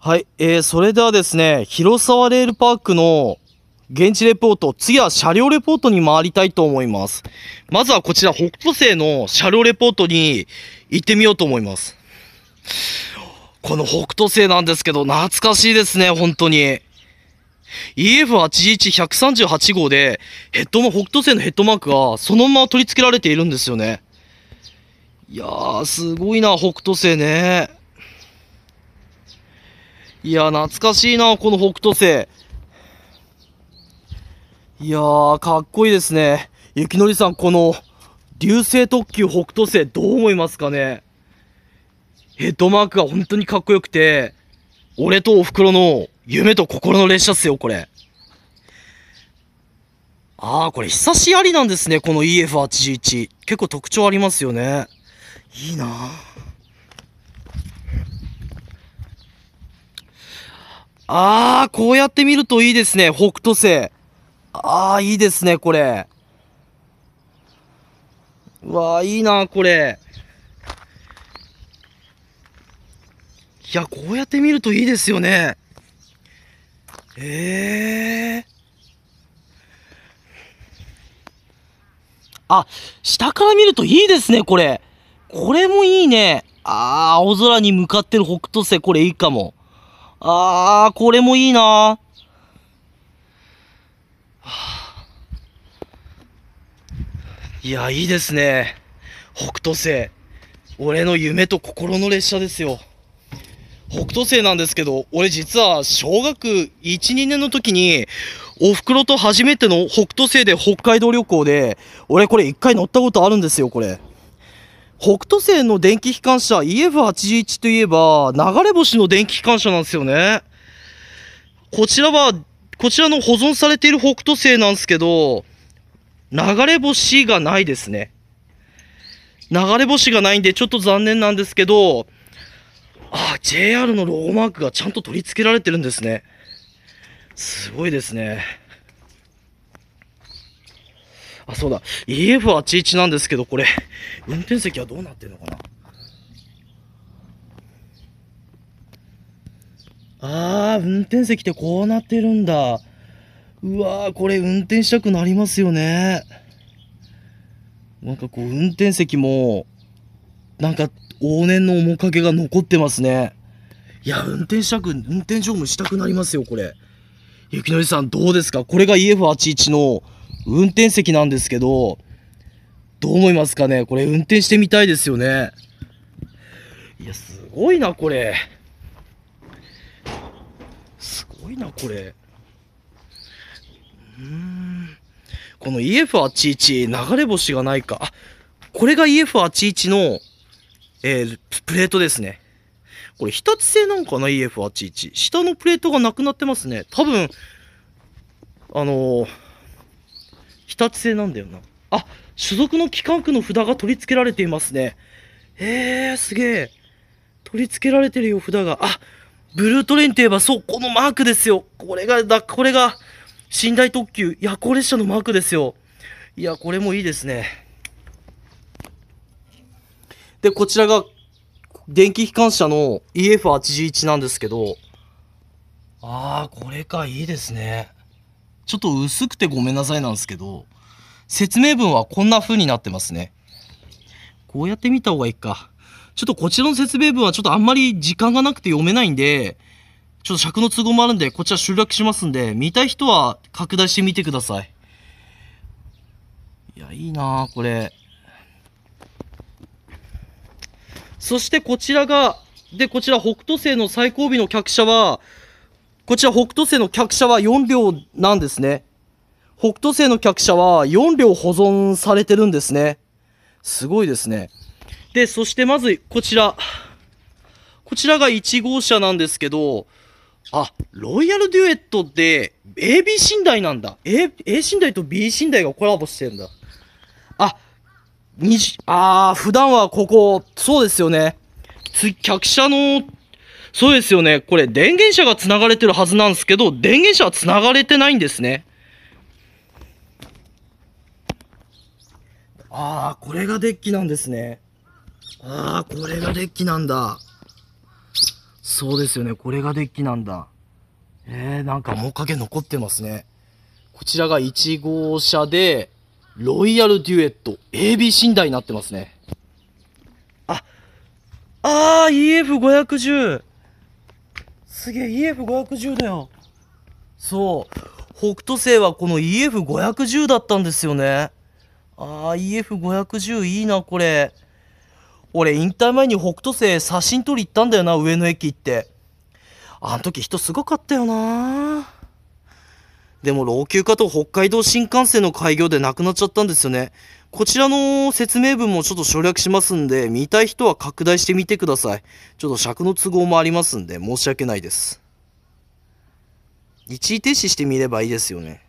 はい、えー、それではですね、広沢レールパークの現地レポート、次は車両レポートに回りたいと思います。まずはこちら、北斗星の車両レポートに行ってみようと思います。この北斗星なんですけど、懐かしいですね、本当に。EF81138 号で、ヘッドの、北斗星のヘッドマークがそのまま取り付けられているんですよね。いやー、すごいな、北斗星ね。いや、懐かしいな、この北斗星。いやー、かっこいいですね。ゆきのりさん、この、流星特急北斗星、どう思いますかねヘッドマークが本当にかっこよくて、俺とお袋の夢と心の列車っすよ、これ。ああ、これ、久しありなんですね、この EF81。結構特徴ありますよね。いいなぁ。ああ、こうやって見るといいですね。北斗星。ああ、いいですね、これ。うわあ、いいな、これ。いや、こうやって見るといいですよね。ええー、あ、下から見るといいですね、これ。これもいいね。ああ、青空に向かってる北斗星、これいいかも。あー、これもいいなー。いや、いいですね。北斗星。俺の夢と心の列車ですよ。北斗星なんですけど、俺実は小学1、2年の時に、お袋と初めての北斗星で北海道旅行で、俺これ一回乗ったことあるんですよ、これ。北斗星の電気機関車 EF81 といえば、流れ星の電気機関車なんですよね。こちらは、こちらの保存されている北斗星なんですけど、流れ星がないですね。流れ星がないんでちょっと残念なんですけど、あ、JR のロゴマークがちゃんと取り付けられてるんですね。すごいですね。あ、そうだ。EF81 なんですけど、これ、運転席はどうなってるのかなあー、運転席ってこうなってるんだ。うわー、これ運転したくなりますよね。なんかこう、運転席も、なんか、往年の面影が残ってますね。いや、運転したく、運転乗務したくなりますよ、これ。ゆきのりさん、どうですかこれが EF81 の運転席なんですけど、どう思いますかねこれ運転してみたいですよね。いや、すごいな、これ。すごいな、これ。うん。この EF81 流れ星がないか。あ、これが EF81 の、えー、プレートですね。これ日立製なんかな ?EF81。下のプレートがなくなってますね。多分、あのー日立製なんだよな。あ、所属の機関区の札が取り付けられていますね。えー、すげえ。取り付けられてるよ、札が。あ、ブルートレインといえば、そう、このマークですよ。これが、だ、これが、寝台特急、夜行列車のマークですよ。いや、これもいいですね。で、こちらが、電気機関車の EF81 なんですけど、ああ、これか、いいですね。ちょっと薄くてごめんなさいなんですけど、説明文はこんな風になってますね。こうやって見た方がいいか。ちょっとこちらの説明文はちょっとあんまり時間がなくて読めないんで、ちょっと尺の都合もあるんで、こちら集落しますんで、見たい人は拡大してみてください。いや、いいなぁ、これ。そしてこちらが、で、こちら北斗星の最後尾の客車は、こちら北斗星の客車は4両なんですね。北斗星の客車は4両保存されてるんですね。すごいですね。で、そしてまずこちら。こちらが1号車なんですけど、あ、ロイヤルデュエットって AB 寝台なんだ。A、A 寝台と B 寝台がコラボしてるんだ。あ、20、あー、普段はここ、そうですよね。客車のそうですよね。これ、電源車が繋がれてるはずなんですけど、電源車は繋がれてないんですね。ああ、これがデッキなんですね。ああ、これがデッキなんだ。そうですよね。これがデッキなんだ。えー、なんか面影残ってますね。こちらが1号車で、ロイヤルデュエット、AB 寝台になってますね。あ、ああ、EF510。すげえ EF510 だよそう北斗星はこの EF510 だったんですよねあー EF510 いいなこれ俺引退前に北斗星写真撮り行ったんだよな上野駅行ってあの時人すごかったよなでも老朽化と北海道新幹線の開業でなくなっちゃったんですよねこちらの説明文もちょっと省略しますんで、見たい人は拡大してみてください。ちょっと尺の都合もありますんで、申し訳ないです。一時停止してみればいいですよね。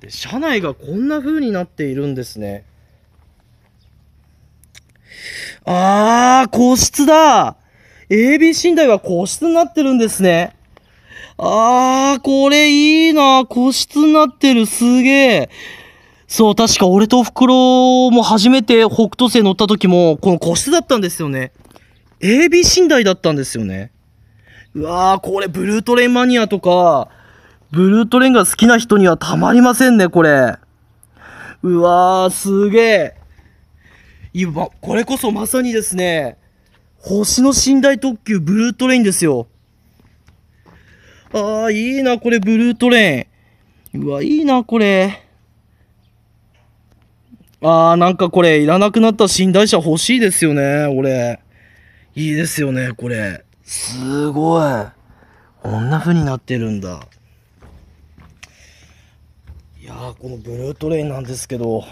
で、車内がこんな風になっているんですね。あー、個室だ !AB 寝台は個室になってるんですね。あー、これいいな個室になってる。すげえ。そう、確か俺と袋も初めて北斗星乗った時も、この個室だったんですよね。AB 寝台だったんですよね。うわー、これブルートレインマニアとか、ブルートレインが好きな人にはたまりませんね、これ。うわー、すげえ。今、これこそまさにですね、星の寝台特急ブルートレインですよ。ああ、いいな、これブルートレイン。うわ、いいな、これ。あー、なんかこれ、いらなくなった寝台車欲しいですよね、俺。いいですよね、これ。すごい。こんな風になってるんだ。いやー、このブルートレインなんですけど、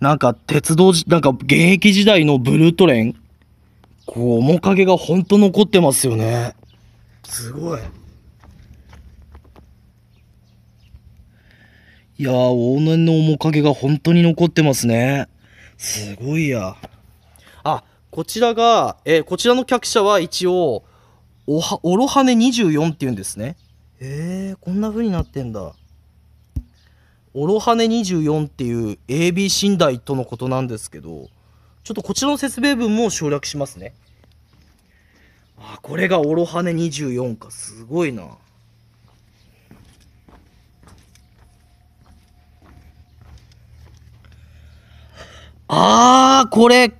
なんか鉄道じ、なんか現役時代のブルートレイン、こう、面影がほんと残ってますよね。すごい。いやー、往年の面影が本当に残ってますね。すごいや。あ、こちらが、えー、こちらの客車は一応、おは、おろはね24っていうんですね。えー、こんな風になってんだ。おろはね24っていう AB 寝台とのことなんですけど、ちょっとこちらの説明文も省略しますね。あ、これがおろはね24か。すごいな。あー、これ、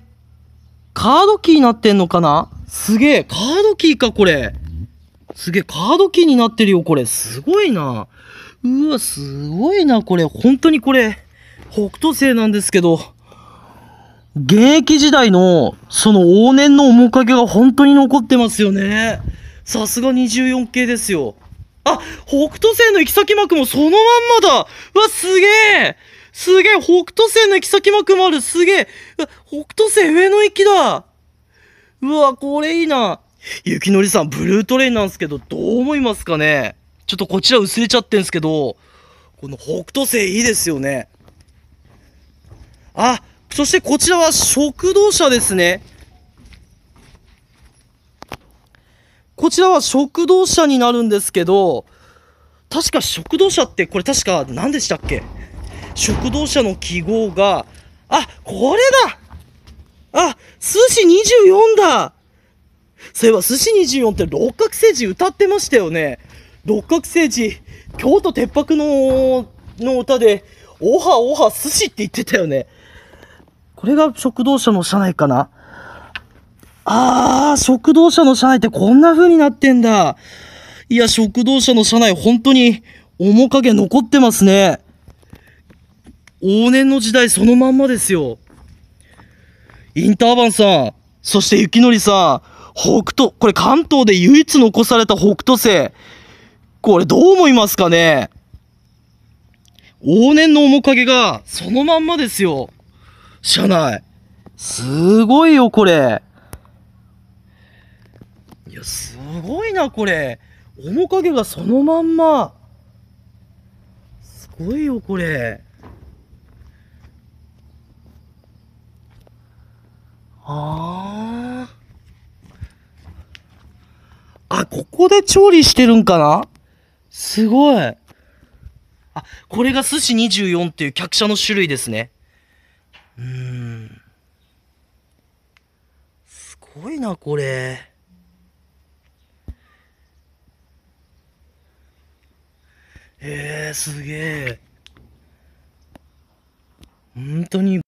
カードキーになってんのかなすげえ、カードキーか、これ。すげえ、カードキーになってるよ、これ。すごいな。うわ、すごいな、これ。本当にこれ、北斗星なんですけど、現役時代の、その往年の面影が本当に残ってますよね。さすが24系ですよ。あ、北斗星の行き先幕もそのまんまだうわ、すげえすげえ、北斗星の行き先マークもある。すげえ。北斗星上の行きだ。うわ、これいいな。雪のりさん、ブルートレインなんですけど、どう思いますかねちょっとこちら薄れちゃってんすけど、この北斗星いいですよね。あ、そしてこちらは食堂車ですね。こちらは食堂車になるんですけど、確か食堂車ってこれ確か何でしたっけ食堂車の記号が、あ、これだあ、寿司24だそういえば寿司24って六角聖児歌ってましたよね。六角聖児、京都鉄白の、の歌で、おはおは寿司って言ってたよね。これが食堂車の車内かなあー、食堂車の車内ってこんな風になってんだ。いや、食堂車の車内、本当に面影残ってますね。往年の時代そのまんまですよ。インターバンさん、そして雪のりさん、北斗、これ関東で唯一残された北斗星。これどう思いますかね往年の面影がそのまんまですよ。車内。すごいよ、これ。いや、すごいな、これ。面影がそのまんま。すごいよ、これ。ああ、ここで調理してるんかなすごい。あ、これが寿司24っていう客車の種類ですね。うん。すごいな、これ。えー、すげえ。本当に。